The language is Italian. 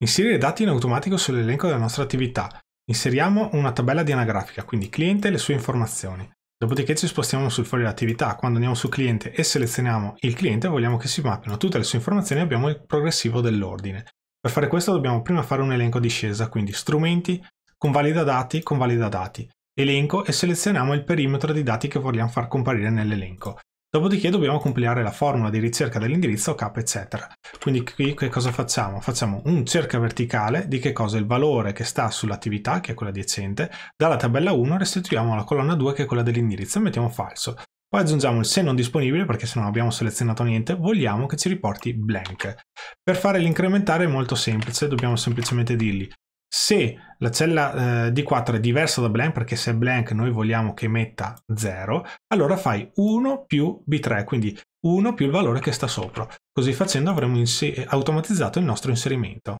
Inserire dati in automatico sull'elenco della nostra attività. Inseriamo una tabella di anagrafica, quindi cliente e le sue informazioni. Dopodiché ci spostiamo sul foglio attività. Quando andiamo su cliente e selezioniamo il cliente, vogliamo che si mappino tutte le sue informazioni e abbiamo il progressivo dell'ordine. Per fare questo dobbiamo prima fare un elenco a discesa, quindi strumenti, convalida dati, convalida dati, elenco e selezioniamo il perimetro di dati che vogliamo far comparire nell'elenco. Dopodiché dobbiamo compilare la formula di ricerca dell'indirizzo cap eccetera. Quindi qui che cosa facciamo? Facciamo un cerca verticale di che cosa? Il valore che sta sull'attività, che è quella adiacente, dalla tabella 1 restituiamo alla colonna 2 che è quella dell'indirizzo e mettiamo falso. Poi aggiungiamo il se non disponibile perché se non abbiamo selezionato niente vogliamo che ci riporti blank. Per fare l'incrementare è molto semplice, dobbiamo semplicemente dirgli se la cella eh, D4 è diversa da blank, perché se è blank noi vogliamo che metta 0, allora fai 1 più B3, quindi 1 più il valore che sta sopra. Così facendo avremo automatizzato il nostro inserimento.